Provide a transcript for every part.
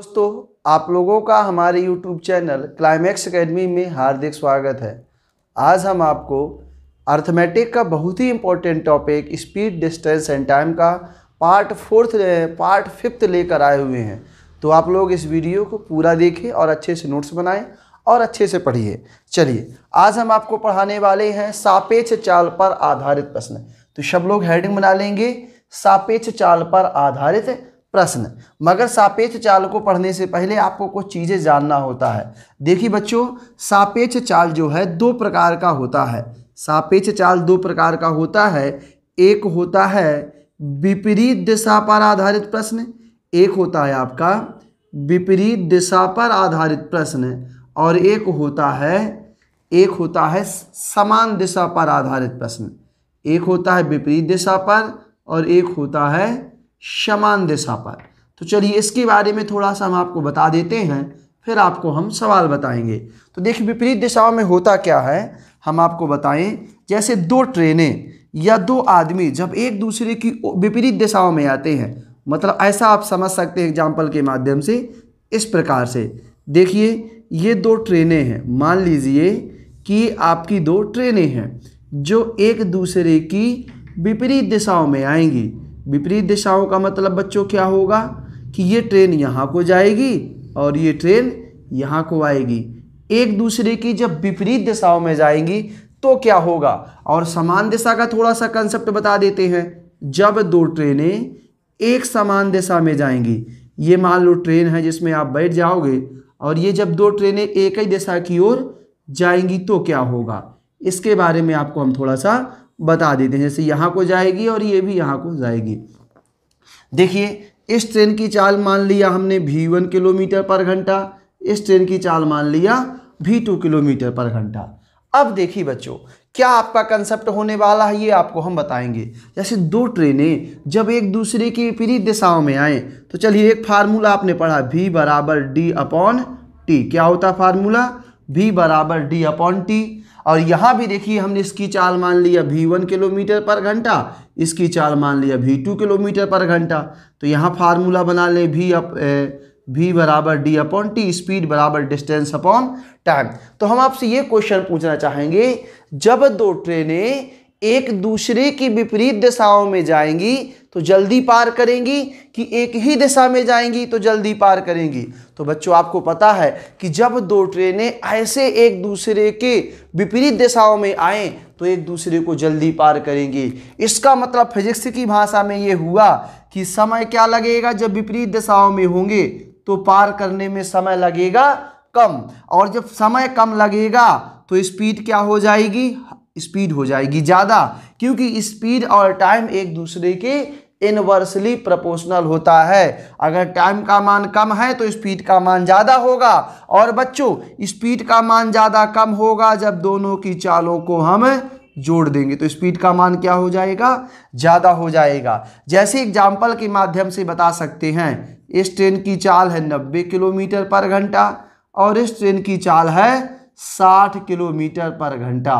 दोस्तों आप लोगों का हमारे YouTube चैनल क्लाइमैक्स अकेडमी में हार्दिक स्वागत है आज हम आपको अर्थमेटिक का बहुत ही important topic speed distance and time का पार्ट फोर्थ पार्ट फिफ्थ लेकर आए हुए हैं तो आप लोग इस वीडियो को पूरा देखें और अच्छे से नोट्स बनाएं और अच्छे से पढ़िए चलिए आज हम आपको पढ़ाने वाले हैं सापेक्ष चाल पर आधारित प्रश्न तो सब लोग हेडिंग बना लेंगे सापेक्ष चाल पर आधारित प्रश्न मगर सापेक्ष चाल को पढ़ने से पहले आपको कुछ चीज़ें जानना होता है देखिए बच्चों सापेक्ष चाल जो है दो प्रकार का होता है सापेक्ष चाल दो प्रकार का होता है एक होता है विपरीत दिशा पर आधारित प्रश्न एक होता है आपका विपरीत दिशा पर आधारित प्रश्न और एक होता है एक होता है समान दिशा पर आधारित प्रश्न एक होता है विपरीत दिशा पर और एक होता है शमान दिशा पर तो चलिए इसके बारे में थोड़ा सा हम आपको बता देते हैं फिर आपको हम सवाल बताएंगे तो देखिए विपरीत दिशाओं में होता क्या है हम आपको बताएं जैसे दो ट्रेनें या दो आदमी जब एक दूसरे की विपरीत दिशाओं में आते हैं मतलब ऐसा आप समझ सकते हैं एग्जाम्पल के माध्यम से इस प्रकार से देखिए ये दो ट्रेनें हैं मान लीजिए कि आपकी दो ट्रेनें हैं जो एक दूसरे की विपरीत दिशाओं में आएंगी विपरीत दिशाओं का मतलब बच्चों क्या होगा कि ये ट्रेन यहाँ को जाएगी और ये ट्रेन यहाँ को आएगी एक दूसरे की जब विपरीत दिशाओं में जाएंगी तो क्या होगा और समान दिशा का थोड़ा सा कंसेप्ट बता देते हैं जब दो ट्रेनें एक समान दिशा में जाएंगी ये मान लो ट्रेन है जिसमें आप बैठ जाओगे और ये जब दो ट्रेनें एक ही दिशा की ओर जाएंगी तो क्या होगा इसके बारे में आपको हम थोड़ा सा बता देते हैं जैसे यहाँ को जाएगी और ये भी यहाँ को जाएगी देखिए इस ट्रेन की चाल मान लिया हमने भी वन किलोमीटर पर घंटा इस ट्रेन की चाल मान लिया भी टू किलोमीटर पर घंटा अब देखिए बच्चों क्या आपका कंसेप्ट होने वाला है ये आपको हम बताएंगे जैसे दो ट्रेनें जब एक दूसरे की विपरीत दिशाओं में आए तो चलिए एक फार्मूला आपने पढ़ा भी बराबर डी अपॉन टी क्या होता फार्मूला भी बराबर डी अपॉन टी और यहाँ भी देखिए हमने इसकी चाल मान लिया भी वन किलोमीटर पर घंटा इसकी चाल मान लिया भी टू किलोमीटर पर घंटा तो यहाँ फार्मूला बना लें भी अप भी बराबर डी अपॉन टी स्पीड बराबर डिस्टेंस अपॉन टाइम तो हम आपसे ये क्वेश्चन पूछना चाहेंगे जब दो ट्रेनें एक दूसरे की विपरीत दिशाओं में जाएंगी तो जल्दी पार करेंगी कि एक ही दिशा में जाएंगी तो जल्दी पार करेंगी तो बच्चों आपको पता है कि जब दो ट्रेनें ऐसे एक दूसरे के विपरीत दिशाओं में आए तो एक दूसरे को जल्दी पार करेंगी इसका मतलब फिजिक्स की भाषा में ये हुआ कि समय क्या लगेगा जब विपरीत दिशाओं में होंगे तो पार करने में समय लगेगा कम और जब समय कम लगेगा तो स्पीड क्या हो जाएगी स्पीड हो जाएगी ज़्यादा क्योंकि स्पीड और टाइम एक दूसरे के इनवर्सली प्रोपोर्शनल होता है अगर टाइम का मान कम है तो स्पीड का मान ज़्यादा होगा और बच्चों स्पीड का मान ज़्यादा कम होगा जब दोनों की चालों को हम जोड़ देंगे तो स्पीड का मान क्या हो जाएगा ज़्यादा हो जाएगा जैसे एग्जाम्पल के माध्यम से बता सकते हैं इस ट्रेन की चाल है नब्बे किलोमीटर पर घंटा और इस ट्रेन की चाल है साठ किलोमीटर पर घंटा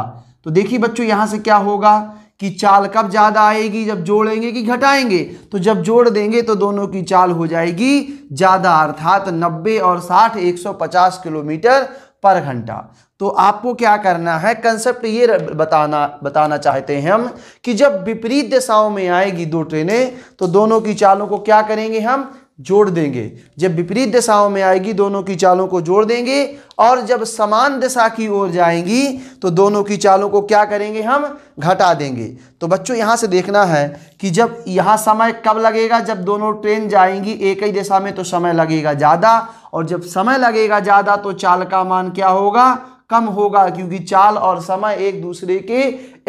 तो देखिए बच्चों यहां से क्या होगा कि चाल कब ज़्यादा आएगी जब जोड़ेंगे कि घटाएंगे तो जब जोड़ देंगे तो दोनों की चाल हो जाएगी ज़्यादा अर्थात 90 और 60 150 किलोमीटर पर घंटा तो आपको क्या करना है कंसेप्ट ये बताना बताना चाहते हैं हम कि जब विपरीत दिशाओं में आएगी दो ट्रेनें तो दोनों की चालों को क्या करेंगे हम जोड़ देंगे जब विपरीत दिशाओं में आएगी दोनों की चालों को जोड़ देंगे और जब समान दिशा की ओर जाएंगी तो दोनों की चालों को क्या करेंगे हम घटा देंगे तो बच्चों यहाँ से देखना है कि जब यहाँ समय कब लगेगा जब दोनों ट्रेन जाएंगी एक ही दिशा में तो समय लगेगा ज़्यादा और जब समय लगेगा ज़्यादा तो चाल का मान क्या होगा कम होगा क्योंकि चाल और समय एक दूसरे के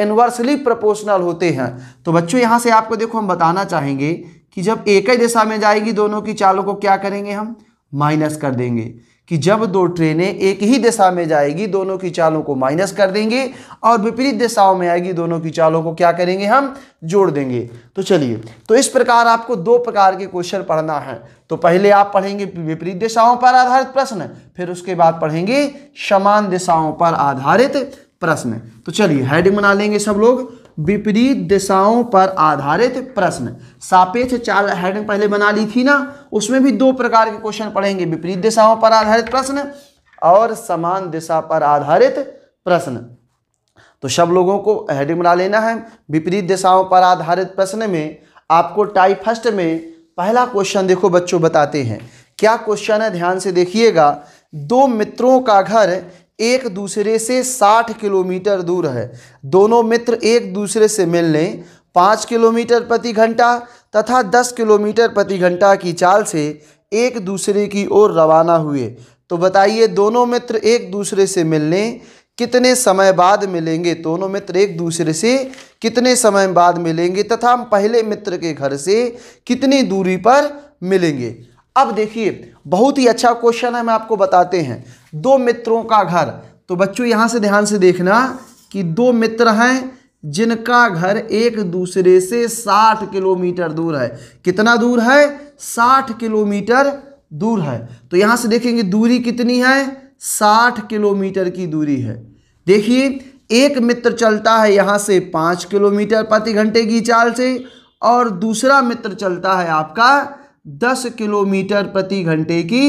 इन्वर्सली प्रोपोर्शनल होते हैं तो बच्चों यहाँ से आपको देखो हम बताना चाहेंगे कि जब एक ही दिशा में जाएगी दोनों की चालों को क्या करेंगे हम माइनस कर देंगे कि जब दो ट्रेनें एक ही दिशा में जाएगी दोनों की चालों को माइनस कर देंगे और विपरीत दिशाओं में आएगी दोनों की चालों को क्या करेंगे हम जोड़ देंगे तो चलिए तो इस प्रकार आपको दो प्रकार के क्वेश्चन पढ़ना है तो पहले आप पढ़ेंगे विपरीत दिशाओं पर आधारित प्रश्न फिर उसके बाद पढ़ेंगे समान दिशाओं पर आधारित प्रश्न तो चलिए हेडिंग बना लेंगे सब लोग विपरीत दिशाओं पर आधारित प्रश्न सापेक्ष चाल हेडिंग पहले बना ली थी ना उसमें भी दो प्रकार के क्वेश्चन पढ़ेंगे विपरीत दिशाओं पर आधारित प्रश्न और समान दिशा पर आधारित प्रश्न तो सब लोगों को हेडिंग बना लेना है विपरीत दिशाओं पर आधारित प्रश्न में आपको टाइप फर्स्ट में पहला क्वेश्चन देखो बच्चों बताते हैं क्या क्वेश्चन है ध्यान से देखिएगा दो मित्रों का घर एक दूसरे से 60 किलोमीटर दूर है दोनों मित्र एक दूसरे से मिलने पाँच किलोमीटर प्रति घंटा तथा दस किलोमीटर प्रति घंटा की चाल से एक दूसरे की ओर रवाना हुए तो बताइए दोनों मित्र एक दूसरे से मिलने कितने समय बाद मिलेंगे दोनों मित्र एक दूसरे से कितने समय बाद मिलेंगे तथा हम पहले मित्र के घर से कितनी दूरी पर मिलेंगे अब देखिए बहुत ही अच्छा क्वेश्चन है मैं आपको बताते हैं दो मित्रों का घर तो बच्चों यहां से ध्यान से देखना कि दो मित्र हैं जिनका घर एक दूसरे से 60 किलोमीटर दूर है कितना दूर है 60 किलोमीटर दूर है तो यहां से देखेंगे दूरी कितनी है 60 किलोमीटर की दूरी है देखिए एक मित्र चलता है यहाँ से पाँच किलोमीटर प्रति घंटे की चाल से और दूसरा मित्र चलता है आपका दस किलोमीटर प्रति घंटे की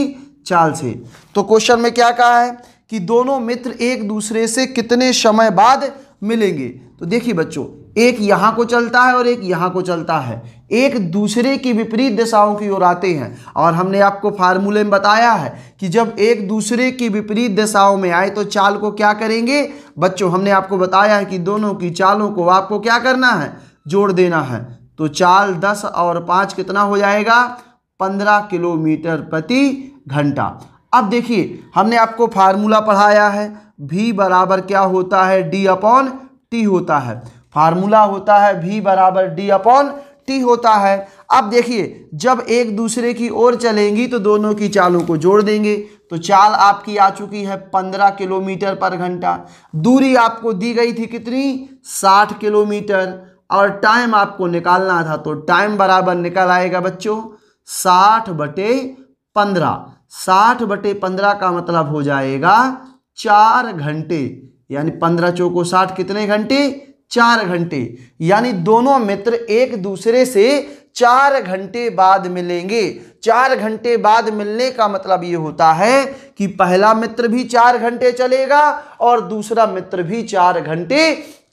चाल से तो क्वेश्चन में क्या कहा है कि दोनों मित्र एक दूसरे से कितने समय बाद मिलेंगे तो देखिए बच्चों एक यहां को चलता है और एक यहां को चलता है एक दूसरे की विपरीत दिशाओं की ओर आते हैं और हमने आपको फार्मूले में बताया है कि जब एक दूसरे की विपरीत दिशाओं में आए तो चाल को क्या करेंगे बच्चों हमने आपको बताया है कि दोनों की चालों को आपको क्या करना है जोड़ देना है तो चाल दस और पाँच कितना हो जाएगा पंद्रह किलोमीटर प्रति घंटा अब देखिए हमने आपको फार्मूला पढ़ाया है भी बराबर क्या होता है डी अपॉन टी होता है फार्मूला होता है भी बराबर डी अपॉन टी होता है अब देखिए जब एक दूसरे की ओर चलेंगी तो दोनों की चालों को जोड़ देंगे तो चाल आपकी आ चुकी है पंद्रह किलोमीटर पर घंटा दूरी आपको दी गई थी कितनी साठ किलोमीटर और टाइम आपको निकालना था तो टाइम बराबर निकल आएगा बच्चों साठ बटे पंद्रह साठ बटे पंद्रह का मतलब हो जाएगा चार घंटे यानी पंद्रह चौको साठ कितने घंटे चार घंटे यानी दोनों मित्र एक दूसरे से चार घंटे बाद मिलेंगे चार घंटे बाद मिलने का मतलब ये होता है कि पहला मित्र भी चार घंटे चलेगा और दूसरा मित्र भी चार घंटे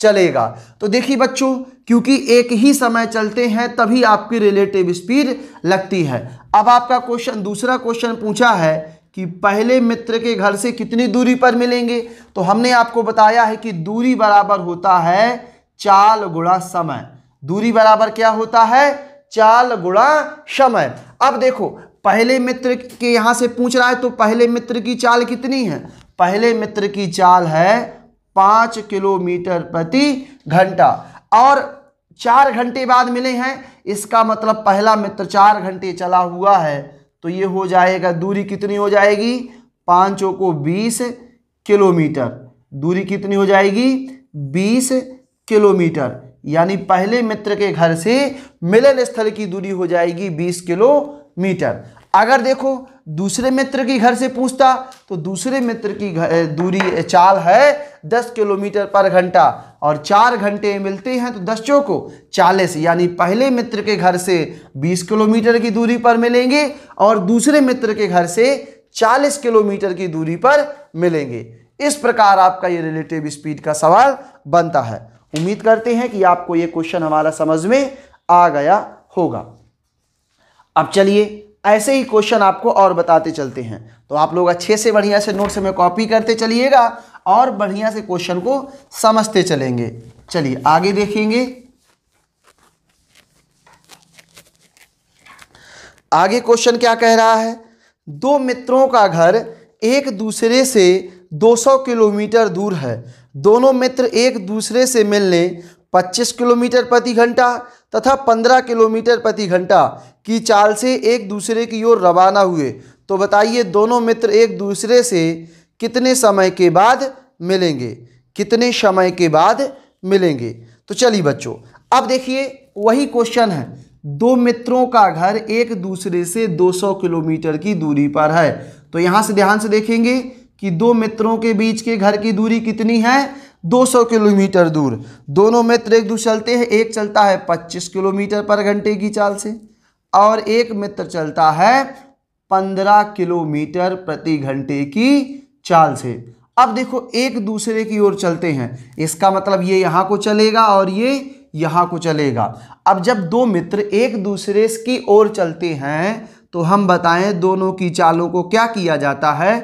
चलेगा तो देखिए बच्चों क्योंकि एक ही समय चलते हैं तभी आपकी रिलेटिव स्पीड लगती है अब आपका क्वेश्चन दूसरा क्वेश्चन पूछा है कि पहले मित्र के घर से कितनी दूरी पर मिलेंगे तो हमने आपको बताया है कि दूरी बराबर होता है चाल गुणा समय दूरी बराबर क्या होता है चाल गुणा समय अब देखो पहले मित्र के यहाँ से पूछ रहा है तो पहले मित्र की चाल कितनी है पहले मित्र की चाल है पाँच किलोमीटर प्रति घंटा और चार घंटे बाद मिले हैं इसका मतलब पहला मित्र चार घंटे चला हुआ है तो ये हो जाएगा दूरी कितनी हो जाएगी पाँचों को बीस किलोमीटर दूरी कितनी हो जाएगी बीस किलोमीटर यानी पहले मित्र के घर से मिलन स्थल की दूरी हो जाएगी बीस किलोमीटर अगर देखो दूसरे मित्र के घर से पूछता तो दूसरे मित्र की दूरी चाल है दस किलोमीटर पर घंटा और चार घंटे मिलते हैं तो दस चौको चालीस यानी पहले मित्र के घर से बीस किलोमीटर की दूरी पर मिलेंगे और दूसरे मित्र के घर से चालीस किलोमीटर की दूरी पर मिलेंगे इस प्रकार आपका ये रिलेटिव स्पीड का सवाल बनता है उम्मीद करते हैं कि आपको ये क्वेश्चन हमारा समझ में आ गया होगा अब चलिए ऐसे ही क्वेश्चन आपको और बताते चलते हैं तो आप लोग अच्छे से बढ़िया से नोट्स में कॉपी करते चलिएगा और बढ़िया से क्वेश्चन को समझते चलेंगे चलिए आगे देखेंगे आगे क्वेश्चन क्या कह रहा है दो मित्रों का घर एक दूसरे से 200 किलोमीटर दूर है दोनों मित्र एक दूसरे से मिलने 25 किलोमीटर प्रति घंटा तथा 15 किलोमीटर प्रति घंटा की चाल से एक दूसरे की ओर रवाना हुए तो बताइए दोनों मित्र एक दूसरे से कितने समय के बाद मिलेंगे कितने समय के बाद मिलेंगे तो चलिए बच्चों अब देखिए वही क्वेश्चन है दो मित्रों का घर एक दूसरे से 200 किलोमीटर की दूरी पर है तो यहाँ से ध्यान से देखेंगे कि दो मित्रों के बीच के घर की दूरी कितनी है 200 किलोमीटर दूर दोनों मित्र एक दूसरे चलते हैं एक चलता है 25 किलोमीटर पर घंटे की चाल से और एक मित्र चलता है 15 किलोमीटर प्रति घंटे की चाल से अब देखो एक दूसरे की ओर चलते हैं इसका मतलब ये यहाँ को चलेगा और ये यहाँ को चलेगा अब जब दो मित्र एक दूसरे की ओर चलते हैं तो हम बताएं दोनों की चालों को क्या किया जाता है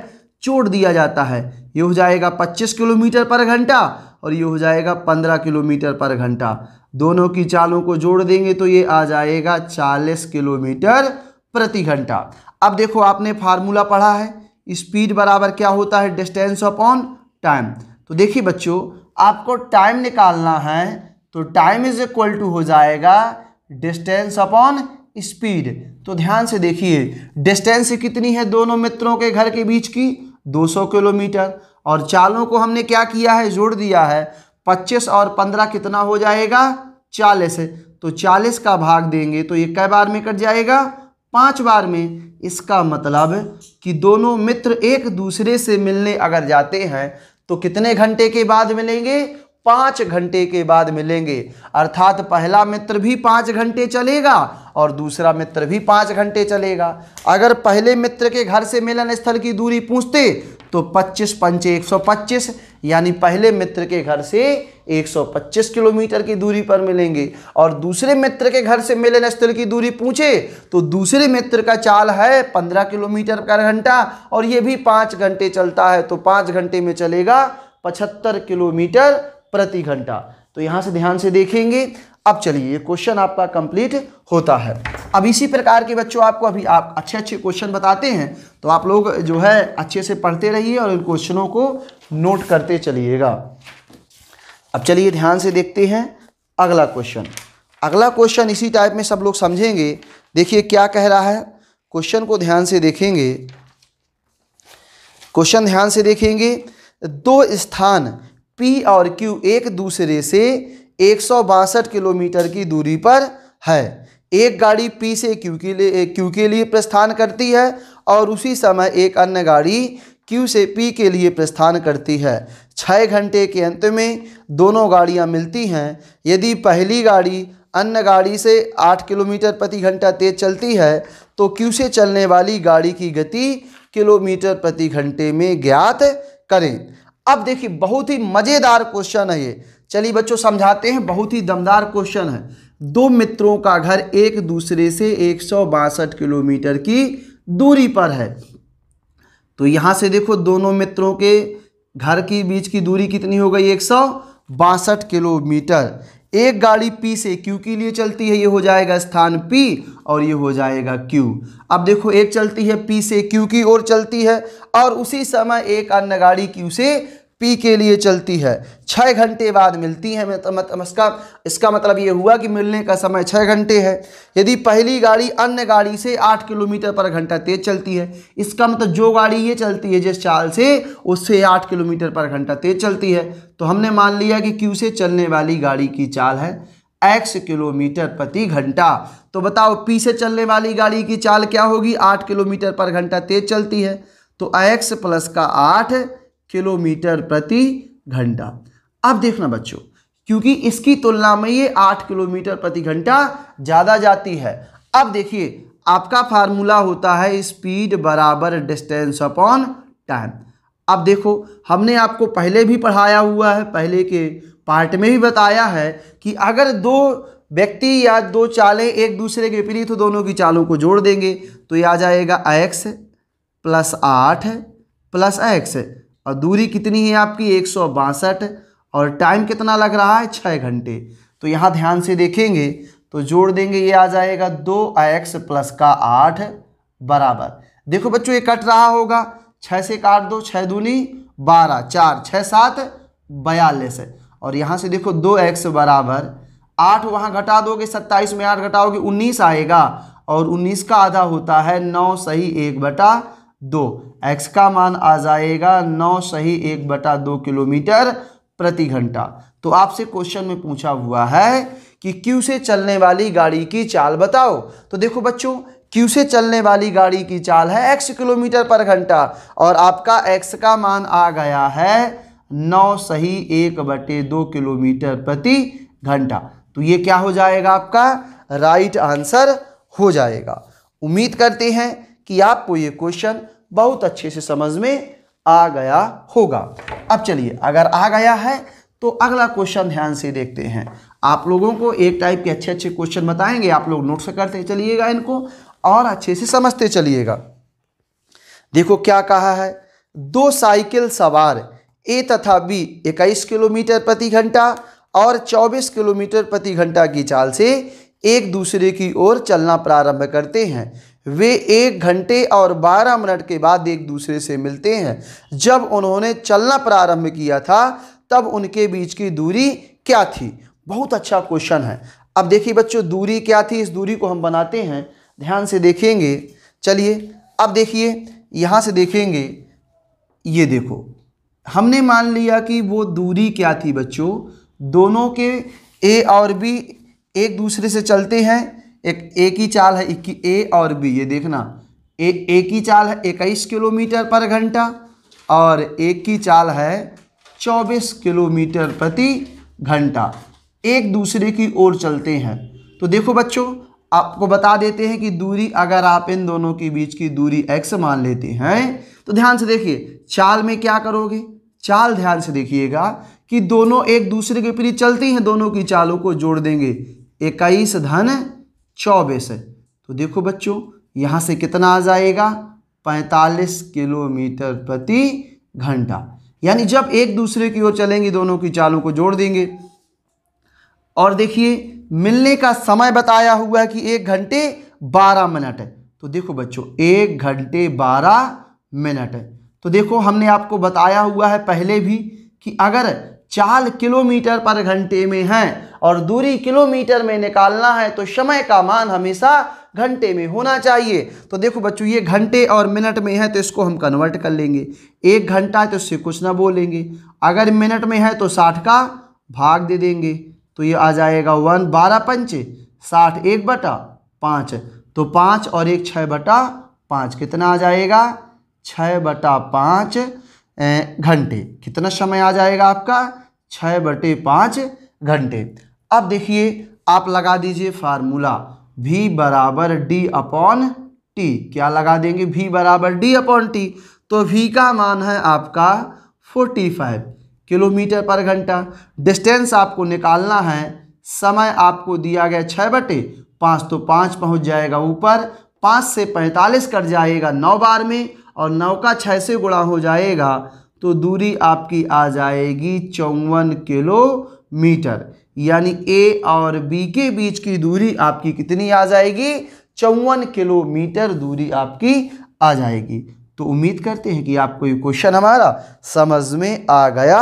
जोड़ दिया जाता है ये हो जाएगा 25 किलोमीटर पर घंटा और ये हो जाएगा 15 किलोमीटर पर घंटा दोनों की चालों को जोड़ देंगे तो ये आ जाएगा 40 किलोमीटर प्रति घंटा अब देखो आपने फार्मूला पढ़ा है स्पीड बराबर क्या होता है डिस्टेंस अपॉन टाइम तो देखिए बच्चों आपको टाइम निकालना है तो टाइम इज इक्वल टू हो जाएगा डिस्टेंस अपॉन स्पीड तो ध्यान से देखिए डिस्टेंस कितनी है दोनों मित्रों के घर के बीच की 200 किलोमीटर और चालों को हमने क्या किया है जोड़ दिया है 25 और 15 कितना हो जाएगा 40 तो 40 का भाग देंगे तो ये कई बार में कट जाएगा पांच बार में इसका मतलब कि दोनों मित्र एक दूसरे से मिलने अगर जाते हैं तो कितने घंटे के बाद मिलेंगे पाँच घंटे के बाद मिलेंगे अर्थात पहला मित्र भी पाँच घंटे चलेगा और दूसरा मित्र भी पाँच घंटे चलेगा अगर पहले मित्र के घर से मिलन स्थल की दूरी पूछते तो 25 पंचे 125 यानी पहले मित्र के घर से 125 किलोमीटर की दूरी पर मिलेंगे और दूसरे मित्र के घर से मिलन स्थल की दूरी पूछे तो दूसरे मित्र का चाल है 15 किलोमीटर पर घंटा और ये भी पाँच घंटे चलता है तो पाँच घंटे में चलेगा पचहत्तर किलोमीटर प्रति घंटा तो यहां से ध्यान से देखेंगे अब चलिए ये क्वेश्चन आपका कंप्लीट होता है अब इसी प्रकार के बच्चों आपको अभी आप अच्छे अच्छे क्वेश्चन बताते हैं तो आप लोग जो है अच्छे से पढ़ते रहिए और इन क्वेश्चनों को नोट करते चलिएगा अब चलिए ध्यान से देखते हैं अगला क्वेश्चन अगला क्वेश्चन इसी टाइप में सब लोग समझेंगे देखिए क्या कह रहा है क्वेश्चन को ध्यान से देखेंगे क्वेश्चन ध्यान से देखेंगे दो स्थान पी और क्यू एक दूसरे से एक किलोमीटर की दूरी पर है एक गाड़ी पी से क्यू के लिए क्यू के लिए प्रस्थान करती है और उसी समय एक अन्य गाड़ी क्यू से पी के लिए प्रस्थान करती है छः घंटे के अंत में दोनों गाड़ियाँ मिलती हैं यदि पहली गाड़ी अन्य गाड़ी से आठ किलोमीटर प्रति घंटा तेज चलती है तो क्यू से चलने वाली गाड़ी की गति किलोमीटर प्रति घंटे में ज्ञात करें अब देखिए बहुत ही मज़ेदार क्वेश्चन है ये चलिए बच्चों समझाते हैं बहुत ही दमदार क्वेश्चन है दो मित्रों का घर एक दूसरे से एक किलोमीटर की दूरी पर है तो यहां से देखो दोनों मित्रों के घर की बीच की दूरी कितनी हो गई एक किलोमीटर एक गाड़ी P से Q के लिए चलती है ये हो जाएगा स्थान P और ये हो जाएगा Q अब देखो एक चलती है P से Q की ओर चलती है और उसी समय एक अन्य गाड़ी Q से पी के लिए चलती है छः घंटे बाद मिलती है मतलब मत, इसका इसका मतलब ये हुआ कि मिलने का समय छः घंटे है यदि पहली गाड़ी अन्य गाड़ी से आठ किलोमीटर पर घंटा तेज चलती है इसका मतलब जो गाड़ी ये चलती है जिस चाल से उससे आठ किलोमीटर पर घंटा तेज चलती है तो हमने मान लिया कि क्यू से चलने वाली गाड़ी की चाल है एक्स किलोमीटर प्रति घंटा तो बताओ पी से चलने वाली गाड़ी की चाल क्या होगी आठ किलोमीटर पर घंटा तेज चलती है तो एक्स प्लस का आठ किलोमीटर प्रति घंटा अब देखना बच्चों क्योंकि इसकी तुलना में ये आठ किलोमीटर प्रति घंटा ज़्यादा जाती है अब देखिए आपका फार्मूला होता है स्पीड बराबर डिस्टेंस अपॉन टाइम अब देखो हमने आपको पहले भी पढ़ाया हुआ है पहले के पार्ट में भी बताया है कि अगर दो व्यक्ति या दो चालें एक दूसरे के विपरीत हो दोनों की चालों को जोड़ देंगे तो ये आ जाएगा एक्स प्लस आठ प्लस एक्स और दूरी कितनी है आपकी एक और टाइम कितना लग रहा है छः घंटे तो यहाँ ध्यान से देखेंगे तो जोड़ देंगे ये आ जाएगा दो एक्स प्लस का आठ बराबर देखो बच्चों ये कट रहा होगा छः से काट दो छः दूनी बारह चार छः सात बयालीस और यहाँ से देखो दो एक्स बराबर आठ वहाँ घटा दोगे सत्ताईस में आठ घटाओगे उन्नीस आएगा और उन्नीस का आधा होता है नौ सही एक बटा दो एक्स का मान आ जाएगा नौ सही एक बटा दो किलोमीटर प्रति घंटा तो आपसे क्वेश्चन में पूछा हुआ है कि क्यू से चलने वाली गाड़ी की चाल बताओ तो देखो बच्चों क्यू से चलने वाली गाड़ी की चाल है एक्स किलोमीटर पर घंटा और आपका एक्स का मान आ गया है नौ सही एक बटे दो किलोमीटर प्रति घंटा तो ये क्या हो जाएगा आपका राइट आंसर हो जाएगा उम्मीद करते हैं कि आपको ये क्वेश्चन बहुत अच्छे से समझ में आ गया होगा अब चलिए अगर आ गया है तो अगला क्वेश्चन ध्यान से देखते हैं आप लोगों को एक टाइप के अच्छे अच्छे क्वेश्चन बताएंगे आप लोग नोट्स करते चलिएगा इनको और अच्छे से समझते चलिएगा देखो क्या कहा है दो साइकिल सवार ए तथा बी 21 किलोमीटर प्रति घंटा और 24 किलोमीटर प्रति घंटा की चाल से एक दूसरे की ओर चलना प्रारंभ करते हैं वे एक घंटे और बारह मिनट के बाद एक दूसरे से मिलते हैं जब उन्होंने चलना प्रारंभ किया था तब उनके बीच की दूरी क्या थी बहुत अच्छा क्वेश्चन है अब देखिए बच्चों दूरी क्या थी इस दूरी को हम बनाते हैं ध्यान से देखेंगे चलिए अब देखिए यहाँ से देखेंगे ये देखो हमने मान लिया कि वो दूरी क्या थी बच्चों दोनों के ए और बी एक दूसरे से चलते हैं एक एक ही चाल है इक्की ए और बी ये देखना ए एक ही चाल है इक्कीस किलोमीटर पर घंटा और एक की चाल है चौबीस किलोमीटर प्रति घंटा एक दूसरे की ओर चलते हैं तो देखो बच्चों आपको बता देते हैं कि दूरी अगर आप इन दोनों के बीच की दूरी एक्स मान लेते हैं तो ध्यान से देखिए चाल में क्या करोगे चाल ध्यान से देखिएगा कि दोनों एक दूसरे के प्रति चलती हैं दोनों की चालों को जोड़ देंगे इक्कीस धन चौबीस है तो देखो बच्चों यहाँ से कितना आ जाएगा पैंतालीस किलोमीटर प्रति घंटा यानी जब एक दूसरे की ओर चलेंगे दोनों की चालों को जोड़ देंगे और देखिए मिलने का समय बताया हुआ है कि एक घंटे बारह मिनट है तो देखो बच्चों एक घंटे बारह मिनट है तो देखो हमने आपको बताया हुआ है पहले भी कि अगर चाल किलोमीटर पर घंटे में है और दूरी किलोमीटर में निकालना है तो समय का मान हमेशा घंटे में होना चाहिए तो देखो बच्चों ये घंटे और मिनट में है तो इसको हम कन्वर्ट कर लेंगे एक घंटा है तो इससे कुछ ना बोलेंगे अगर मिनट में है तो साठ का भाग दे देंगे तो ये आ जाएगा वन बारह पंच साठ एक बटा पाँच तो पाँच और एक छः बटा पाँच कितना आ जाएगा छः बटा पाँच घंटे कितना समय आ जाएगा आपका छः बटे पाँच घंटे अब देखिए आप लगा दीजिए फार्मूला v बराबर डी अपॉन टी क्या लगा देंगे v बराबर डी अपॉन टी तो v का मान है आपका 45 किलोमीटर पर घंटा डिस्टेंस आपको निकालना है समय आपको दिया गया छः बटे पाँच तो पाँच पहुंच जाएगा ऊपर पाँच से पैंतालीस कट जाएगा नौ बार में और नौ का छः से गुणा हो जाएगा तो दूरी आपकी आ जाएगी चौवन किलोमीटर यानी ए और बी के बीच की दूरी आपकी कितनी आ जाएगी चौवन किलोमीटर दूरी आपकी आ जाएगी तो उम्मीद करते हैं कि आपको ये क्वेश्चन हमारा समझ में आ गया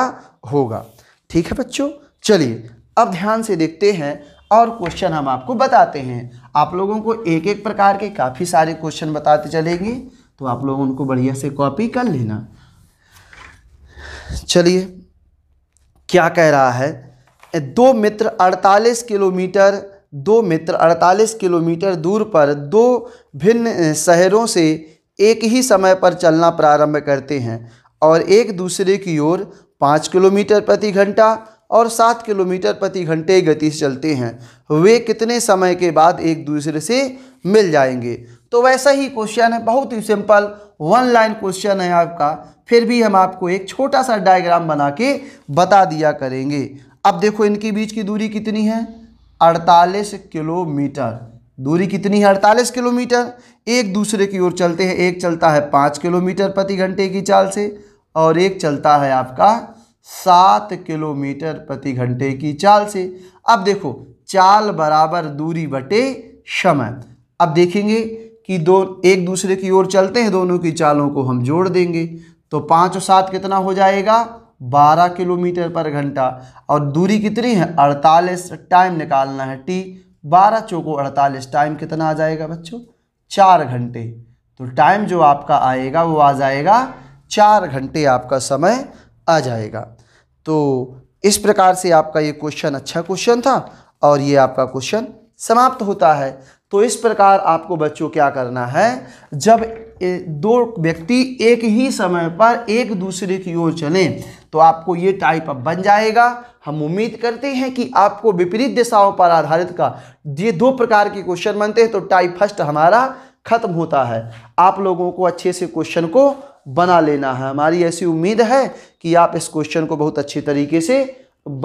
होगा ठीक है बच्चों चलिए अब ध्यान से देखते हैं और क्वेश्चन हम आपको बताते हैं आप लोगों को एक एक प्रकार के काफ़ी सारे क्वेश्चन बताते चलेंगे तो आप लोग उनको बढ़िया से कॉपी कर लेना चलिए क्या कह रहा है दो मित्र 48 किलोमीटर दो मित्र 48 किलोमीटर दूर पर दो भिन्न शहरों से एक ही समय पर चलना प्रारंभ करते हैं और एक दूसरे की ओर पाँच किलोमीटर प्रति घंटा और सात किलोमीटर प्रति घंटे गति से चलते हैं वे कितने समय के बाद एक दूसरे से मिल जाएंगे तो वैसा ही क्वेश्चन है बहुत ही सिंपल वन लाइन क्वेश्चन है आपका फिर भी हम आपको एक छोटा सा डायग्राम बना के बता दिया करेंगे अब देखो इनके बीच की दूरी कितनी है 48 किलोमीटर दूरी कितनी है 48 किलोमीटर एक दूसरे की ओर चलते हैं एक चलता है पाँच किलोमीटर प्रति घंटे की चाल से और एक चलता है आपका सात किलोमीटर प्रति घंटे की चाल से अब देखो चाल बराबर दूरी बटे समय अब देखेंगे कि दो एक दूसरे की ओर चलते हैं दोनों की चालों को हम जोड़ देंगे तो पाँच और सात कितना हो जाएगा बारह किलोमीटर पर घंटा और दूरी कितनी है अड़तालीस टाइम निकालना है टी बारह चौको अड़तालीस टाइम कितना आ जाएगा बच्चों चार घंटे तो टाइम जो आपका आएगा वो आ जाएगा चार घंटे आपका समय आ जाएगा तो इस प्रकार से आपका ये क्वेश्चन अच्छा क्वेश्चन था और ये आपका क्वेश्चन समाप्त होता है तो इस प्रकार आपको बच्चों क्या करना है जब दो व्यक्ति एक ही समय पर एक दूसरे की ओर चलें तो आपको ये टाइप अब बन जाएगा हम उम्मीद करते हैं कि आपको विपरीत दिशाओं पर आधारित का ये दो प्रकार के क्वेश्चन बनते हैं तो टाइप फर्स्ट हमारा खत्म होता है आप लोगों को अच्छे से क्वेश्चन को बना लेना है हमारी ऐसी उम्मीद है कि आप इस क्वेश्चन को बहुत अच्छे तरीके से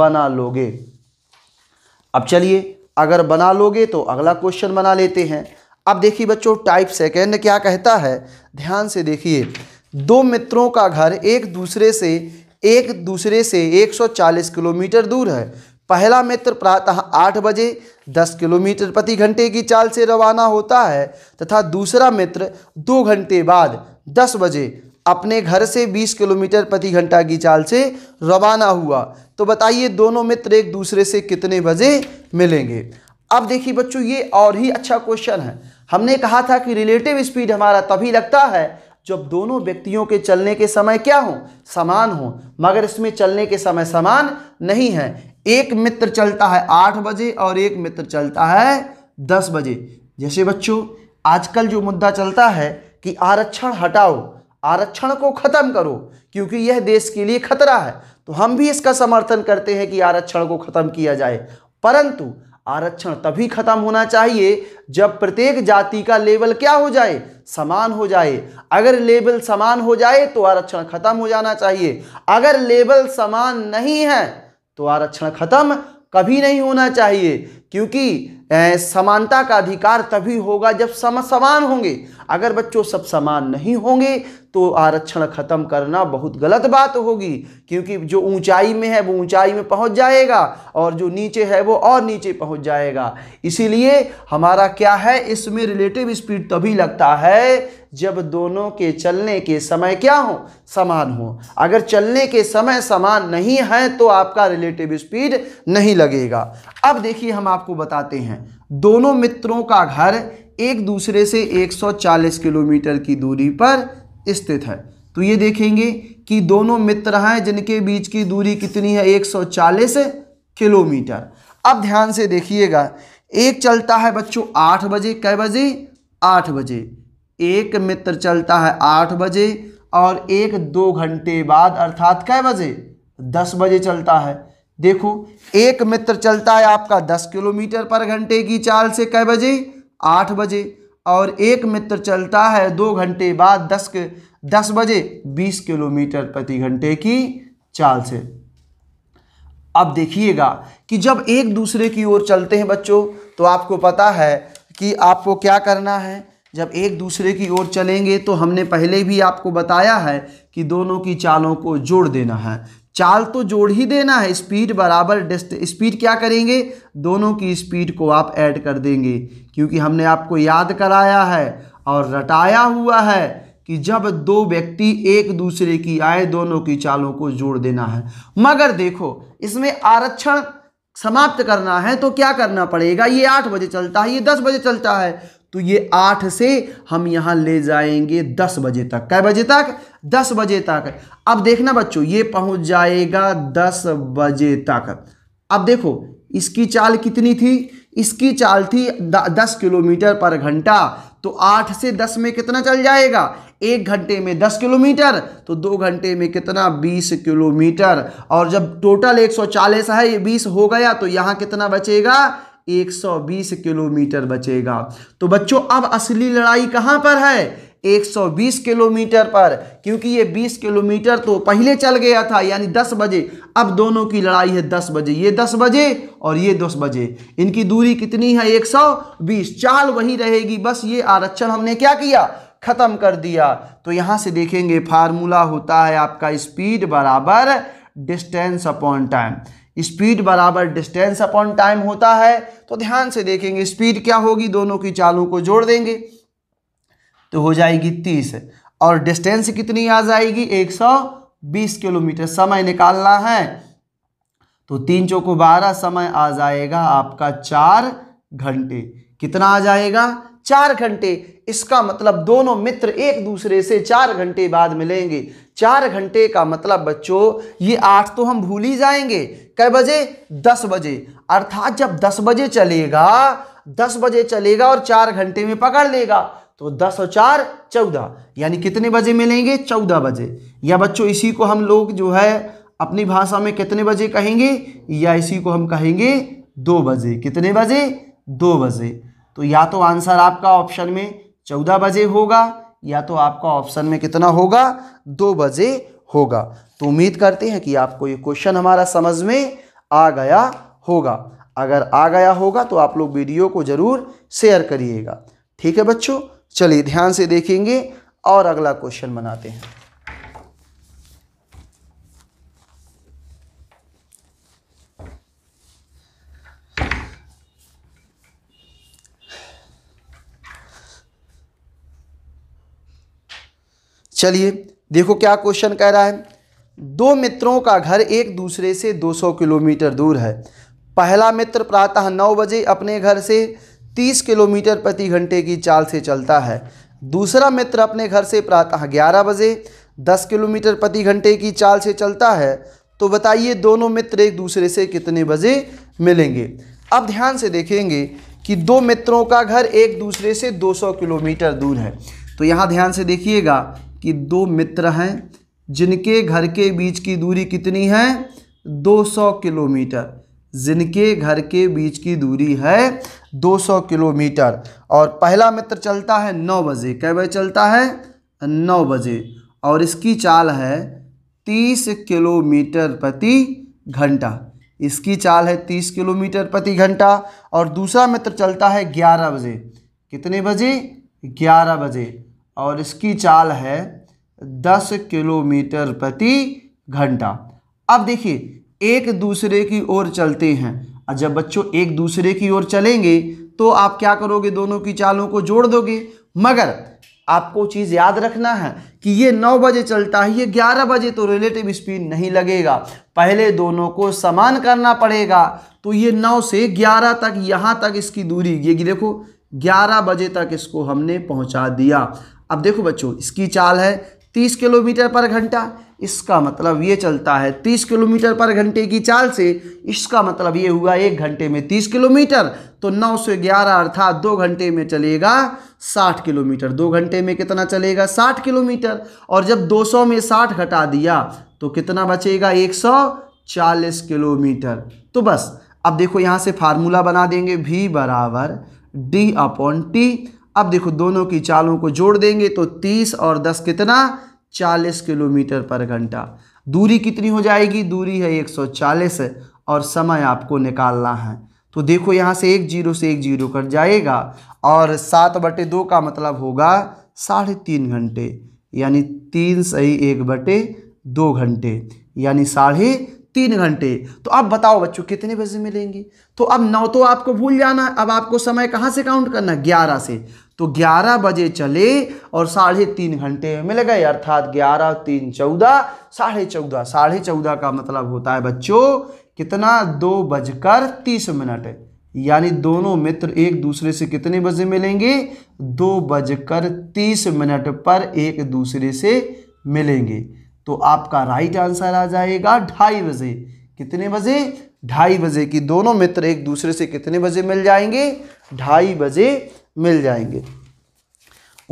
बना लोगे अब चलिए अगर बना लोगे तो अगला क्वेश्चन बना लेते हैं अब देखिए बच्चों टाइप सेकेंड क्या कहता है ध्यान से देखिए दो मित्रों का घर एक दूसरे से एक दूसरे से 140 किलोमीटर दूर है पहला मित्र प्रातः आठ बजे दस किलोमीटर प्रति घंटे की चाल से रवाना होता है तथा दूसरा मित्र दो घंटे बाद दस बजे अपने घर से 20 किलोमीटर प्रति घंटा की चाल से रवाना हुआ तो बताइए दोनों मित्र एक दूसरे से कितने बजे मिलेंगे अब देखिए बच्चों ये और ही अच्छा क्वेश्चन है हमने कहा था कि रिलेटिव स्पीड हमारा तभी लगता है जब दोनों व्यक्तियों के चलने के समय क्या हो समान हो मगर इसमें चलने के समय समान नहीं है एक मित्र चलता है आठ बजे और एक मित्र चलता है दस बजे जैसे बच्चों आजकल जो मुद्दा चलता है कि आरक्षण हटाओ आरक्षण को ख़त्म करो क्योंकि यह देश के लिए खतरा है तो हम भी इसका समर्थन करते हैं कि आरक्षण को ख़त्म किया जाए परंतु आरक्षण तभी खत्म होना चाहिए जब प्रत्येक जाति का लेवल क्या हो जाए समान हो जाए अगर लेवल समान हो जाए तो आरक्षण खत्म हो जाना चाहिए अगर लेवल समान नहीं है तो आरक्षण खत्म कभी नहीं होना चाहिए क्योंकि समानता का अधिकार तभी होगा जब सम समान होंगे अगर बच्चों सब समान नहीं होंगे तो आरक्षण खत्म करना बहुत गलत बात होगी क्योंकि जो ऊंचाई में है वो ऊंचाई में पहुंच जाएगा और जो नीचे है वो और नीचे पहुंच जाएगा इसीलिए हमारा क्या है इसमें रिलेटिव स्पीड तभी लगता है जब दोनों के चलने के समय क्या हो समान हो अगर चलने के समय समान नहीं है तो आपका रिलेटिव स्पीड नहीं लगेगा अब देखिए हम आपको बताते हैं दोनों मित्रों का घर एक दूसरे से 140 किलोमीटर की दूरी पर स्थित है तो ये देखेंगे कि दोनों मित्र हैं जिनके बीच की दूरी कितनी है 140 किलोमीटर अब ध्यान से देखिएगा एक चलता है बच्चों आठ बजे कै बजे आठ बजे एक मित्र चलता है आठ बजे और एक दो घंटे बाद अर्थात कै बजे दस बजे चलता है देखो एक मित्र चलता है आपका दस किलोमीटर पर घंटे की चाल से कै बजे आठ बजे और एक मित्र चलता है दो घंटे बाद दस के दस बजे बीस किलोमीटर प्रति घंटे की चाल से अब देखिएगा कि जब एक दूसरे की ओर चलते हैं बच्चों तो आपको पता है कि आपको क्या करना है जब एक दूसरे की ओर चलेंगे तो हमने पहले भी आपको बताया है कि दोनों की चालों को जोड़ देना है चाल तो जोड़ ही देना है स्पीड बराबर डिस्ट स्पीड क्या करेंगे दोनों की स्पीड को आप ऐड कर देंगे क्योंकि हमने आपको याद कराया है और रटाया हुआ है कि जब दो व्यक्ति एक दूसरे की आए दोनों की चालों को जोड़ देना है मगर देखो इसमें आरक्षण समाप्त करना है तो क्या करना पड़ेगा ये आठ बजे चलता है ये दस बजे चलता है तो ये आठ से हम यहाँ ले जाएंगे दस बजे तक कै बजे तक दस बजे तक अब देखना बच्चों ये पहुँच जाएगा दस बजे तक अब देखो इसकी चाल कितनी थी इसकी चाल थी दस किलोमीटर पर घंटा तो आठ से दस में कितना चल जाएगा एक घंटे में दस किलोमीटर तो दो घंटे में कितना बीस किलोमीटर और जब टोटल एक सौ चालीस है ये बीस हो गया तो यहाँ कितना बचेगा 120 किलोमीटर बचेगा तो बच्चों अब असली लड़ाई कहाँ पर है 120 किलोमीटर पर क्योंकि ये 20 किलोमीटर तो पहले चल गया था यानी 10 बजे अब दोनों की लड़ाई है 10 बजे ये 10 बजे और ये 10 बजे इनकी दूरी कितनी है 120 चाल वही रहेगी बस ये आरक्षण हमने क्या किया ख़त्म कर दिया तो यहाँ से देखेंगे फार्मूला होता है आपका स्पीड बराबर डिस्टेंस अपॉन टाइम स्पीड बराबर डिस्टेंस अपॉन टाइम होता है तो ध्यान से देखेंगे स्पीड क्या होगी दोनों की चालों को जोड़ देंगे तो हो जाएगी तीस और डिस्टेंस कितनी आ जाएगी एक सौ बीस किलोमीटर समय निकालना है तो तीन चौको बारह समय आ जाएगा आपका चार घंटे कितना आ जाएगा चार घंटे इसका मतलब दोनों मित्र एक दूसरे से चार घंटे बाद मिलेंगे चार घंटे का मतलब बच्चों ये आठ तो हम भूल ही जाएंगे कै बजे दस बजे अर्थात जब दस बजे चलेगा दस बजे चलेगा और चार घंटे में पकड़ लेगा तो दस और चार चौदह यानी कितने बजे मिलेंगे चौदह बजे या बच्चों इसी को हम लोग जो है अपनी भाषा में कितने बजे कहेंगे या इसी को हम कहेंगे दो बजे कितने बजे दो बजे तो या तो आंसर आपका ऑप्शन में चौदह बजे होगा या तो आपका ऑप्शन में कितना होगा दो बजे होगा तो उम्मीद करते हैं कि आपको ये क्वेश्चन हमारा समझ में आ गया होगा अगर आ गया होगा तो आप लोग वीडियो को ज़रूर शेयर करिएगा ठीक है बच्चों चलिए ध्यान से देखेंगे और अगला क्वेश्चन बनाते हैं चलिए देखो क्या क्वेश्चन कह रहा है दो मित्रों का घर एक दूसरे से 200 किलोमीटर दूर है पहला मित्र प्रातः नौ बजे अपने घर से 30 किलोमीटर प्रति घंटे की चाल से चलता है दूसरा मित्र अपने घर से प्रातः ग्यारह बजे 10 किलोमीटर प्रति घंटे की चाल से चलता है तो बताइए दोनों मित्र एक दूसरे से कितने बजे मिलेंगे अब ध्यान से देखेंगे कि दो मित्रों का घर एक दूसरे से 200 किलोमीटर दूर है तो यहाँ ध्यान से देखिएगा कि दो मित्र हैं जिनके घर के बीच की दूरी कितनी है 200 किलोमीटर जिनके घर के बीच की दूरी है 200 किलोमीटर और पहला मित्र चलता है 9 बजे कै बजे चलता है 9 बजे और इसकी चाल है 30 किलोमीटर प्रति घंटा इसकी चाल है 30 किलोमीटर प्रति घंटा और दूसरा मित्र चलता है 11 बजे कितने बजे 11 बजे और इसकी चाल है दस किलोमीटर प्रति घंटा अब देखिए एक दूसरे की ओर चलते हैं और जब बच्चों एक दूसरे की ओर चलेंगे तो आप क्या करोगे दोनों की चालों को जोड़ दोगे मगर आपको चीज़ याद रखना है कि ये 9 बजे चलता है ये 11 बजे तो रिलेटिव स्पीड नहीं लगेगा पहले दोनों को समान करना पड़ेगा तो ये 9 से 11 तक यहाँ तक इसकी दूरी ये देखो ग्यारह बजे तक इसको हमने पहुंचा दिया अब देखो बच्चों इसकी चाल है तीस किलोमीटर पर घंटा इसका मतलब ये चलता है तीस किलोमीटर पर घंटे की चाल से इसका मतलब ये हुआ एक घंटे में तीस किलोमीटर तो नौ से ग्यारह अर्थात दो घंटे में चलेगा साठ किलोमीटर दो घंटे में कितना चलेगा साठ किलोमीटर और जब दो सौ में साठ घटा दिया तो कितना बचेगा एक सौ चालीस किलोमीटर तो बस अब देखो यहाँ से फार्मूला बना देंगे भी बराबर डी अपॉन टी अब देखो दोनों की चालों को जोड़ देंगे तो तीस और दस कितना चालीस किलोमीटर पर घंटा दूरी कितनी हो जाएगी दूरी है एक सौ चालीस और समय आपको निकालना है तो देखो यहाँ से एक जीरो से एक जीरो कट जाएगा और सात बटे दो का मतलब होगा साढ़े तीन घंटे यानी तीन सही एक बटे दो घंटे यानी साढ़े तीन घंटे तो अब बताओ बच्चों कितने बजे मिलेंगे तो अब नौ तो आपको भूल जाना अब आपको समय कहाँ से काउंट करना ग्यारह से तो ग्यारह बजे चले और साढ़े तीन घंटे में मिल गए अर्थात ग्यारह तीन चौदह साढ़े चौदह साढ़े चौदह का मतलब होता है बच्चों कितना दो बजकर तीस मिनट यानी दोनों मित्र एक दूसरे से कितने बजे मिलेंगे दो बजकर तीस मिनट पर एक दूसरे से मिलेंगे तो आपका राइट आंसर आ जाएगा ढाई बजे कितने बजे ढाई बजे की दोनों मित्र एक दूसरे से कितने बजे मिल जाएंगे ढाई बजे मिल जाएंगे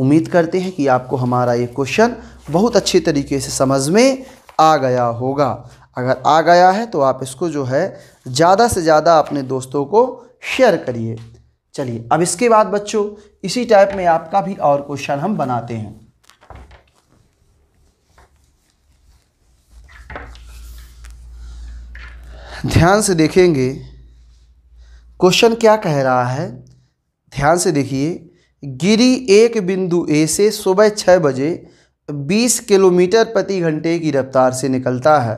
उम्मीद करते हैं कि आपको हमारा ये क्वेश्चन बहुत अच्छे तरीके से समझ में आ गया होगा अगर आ गया है तो आप इसको जो है ज़्यादा से ज़्यादा अपने दोस्तों को शेयर करिए चलिए अब इसके बाद बच्चों इसी टाइप में आपका भी और क्वेश्चन हम बनाते हैं ध्यान से देखेंगे क्वेश्चन क्या कह रहा है ध्यान से देखिए गिरी एक बिंदु ए से सुबह छः बजे 20 किलोमीटर प्रति घंटे की रफ्तार से निकलता है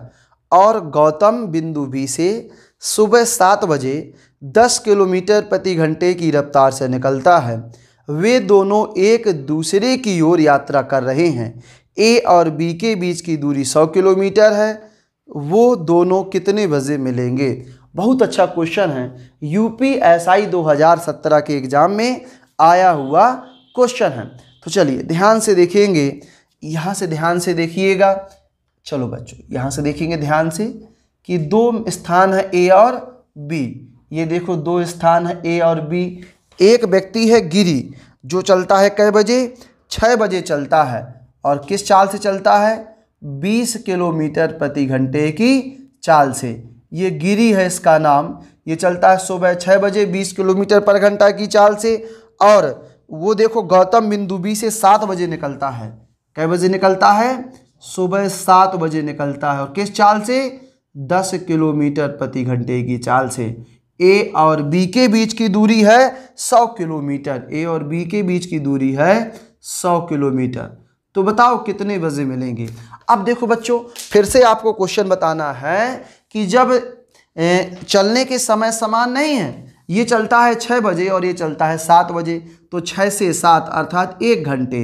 और गौतम बिंदु बी से सुबह सात बजे 10 किलोमीटर प्रति घंटे की रफ्तार से निकलता है वे दोनों एक दूसरे की ओर यात्रा कर रहे हैं ए और बी के बीच की दूरी 100 किलोमीटर है वो दोनों कितने बजे मिलेंगे बहुत अच्छा क्वेश्चन है यूपीएसआई 2017 के एग्ज़ाम में आया हुआ क्वेश्चन है तो चलिए ध्यान से देखेंगे यहाँ से ध्यान से देखिएगा चलो बच्चों यहाँ से देखेंगे ध्यान से कि दो स्थान है ए और बी ये देखो दो स्थान है ए और बी एक व्यक्ति है गिरी जो चलता है कै बजे छः बजे चलता है और किस चाल से चलता है 20 किलोमीटर प्रति घंटे की चाल से ये गिरी है इसका नाम ये चलता है सुबह छः बजे 20 किलोमीटर पर घंटा की चाल से और वो देखो गौतम बिंदु बी से सात बजे निकलता है कै बजे निकलता है सुबह सात बजे निकलता है और किस चाल से दस किलोमीटर प्रति घंटे की चाल से ए और बी के बीच की दूरी है सौ किलोमीटर ए और बी के बीच की दूरी है सौ किलोमीटर तो बताओ कितने बजे मिलेंगे अब देखो बच्चों फिर से आपको क्वेश्चन बताना है कि जब चलने के समय समान नहीं है ये चलता है छः बजे और ये चलता है सात बजे तो छः से सात अर्थात एक घंटे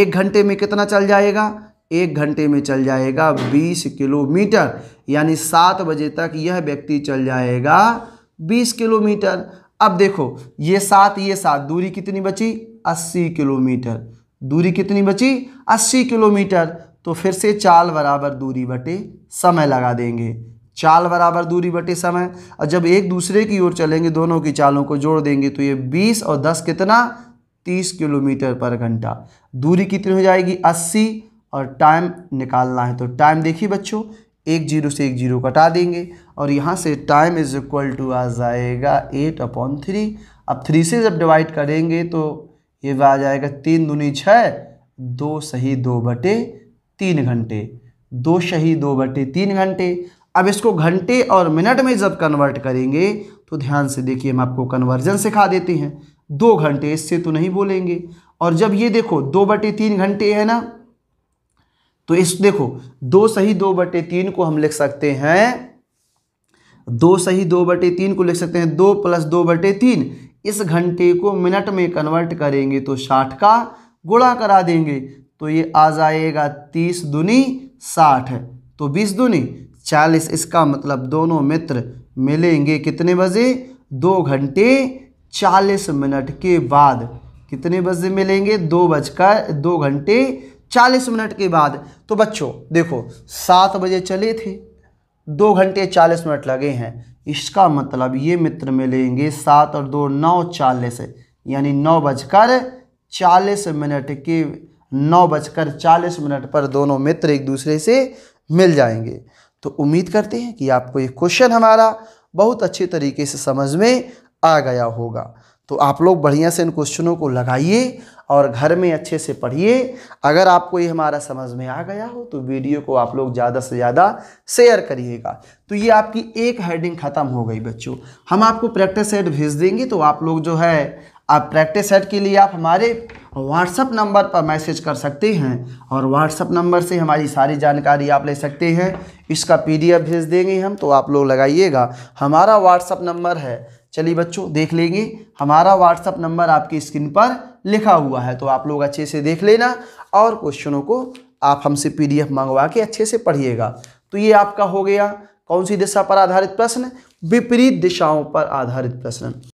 एक घंटे में कितना चल जाएगा एक घंटे में चल जाएगा बीस किलोमीटर यानी सात बजे तक यह व्यक्ति चल जाएगा बीस किलोमीटर अब देखो ये सात ये सात दूरी कितनी बची अस्सी किलोमीटर दूरी कितनी बची 80 किलोमीटर तो फिर से चाल बराबर दूरी बटे समय लगा देंगे चाल बराबर दूरी बटे समय और जब एक दूसरे की ओर चलेंगे दोनों की चालों को जोड़ देंगे तो ये 20 और 10 कितना 30 किलोमीटर पर घंटा दूरी कितनी हो जाएगी 80 और टाइम निकालना है तो टाइम देखिए बच्चों एक जीरो से एक जीरो कटा देंगे और यहाँ से टाइम इज इक्वल टू आ जाएगा एट अपॉन थ्री अब थ्री से जब डिवाइड करेंगे तो ये आ जाएगा तीन दुनी छः दो सही दो बटे तीन घंटे दो सही दो बटे तीन घंटे अब इसको घंटे और मिनट में जब कन्वर्ट करेंगे तो ध्यान से देखिए हम आपको कन्वर्जन सिखा देते हैं दो घंटे इससे तो नहीं बोलेंगे और जब ये देखो दो बटे तीन घंटे है ना तो इस देखो दो सही दो बटे तीन को हम लिख सकते हैं दो सही दो बटे तीन को लिख सकते हैं दो प्लस दो बटे तीन इस घंटे को मिनट में कन्वर्ट करेंगे तो साठ का गुणा करा देंगे तो ये आ जाएगा तीस दुनी साठ तो बीस दुनी चालीस इसका मतलब दोनों मित्र मिलेंगे कितने बजे दो घंटे चालीस मिनट के बाद कितने बजे मिलेंगे दो बजकर दो घंटे चालीस मिनट के बाद तो बच्चों देखो सात बजे चले थे दो घंटे चालीस मिनट लगे हैं इसका मतलब ये मित्र मिलेंगे सात और दो नौ चालीस यानी नौ बजकर चालीस मिनट के नौ बजकर चालीस मिनट पर दोनों मित्र एक दूसरे से मिल जाएंगे तो उम्मीद करते हैं कि आपको ये क्वेश्चन हमारा बहुत अच्छे तरीके से समझ में आ गया होगा तो आप लोग बढ़िया से इन क्वेश्चनों को लगाइए और घर में अच्छे से पढ़िए अगर आपको ये हमारा समझ में आ गया हो तो वीडियो को आप लोग ज़्यादा से ज़्यादा शेयर करिएगा तो ये आपकी एक हेडिंग ख़त्म हो गई बच्चों हम आपको प्रैक्टिस सेट भेज देंगे तो आप लोग जो है आप प्रैक्टिस सेट के लिए आप हमारे व्हाट्सअप नंबर पर मैसेज कर सकते हैं और व्हाट्सअप नंबर से हमारी सारी जानकारी आप ले सकते हैं इसका पी भेज देंगे हम तो आप लोग लगाइएगा हमारा व्हाट्सअप नंबर है चलिए बच्चों देख लेंगे हमारा व्हाट्सअप नंबर आपकी स्क्रीन पर लिखा हुआ है तो आप लोग अच्छे से देख लेना और क्वेश्चनों को आप हमसे पीडीएफ मंगवा के अच्छे से पढ़िएगा तो ये आपका हो गया कौन सी दिशा पर आधारित प्रश्न विपरीत दिशाओं पर आधारित प्रश्न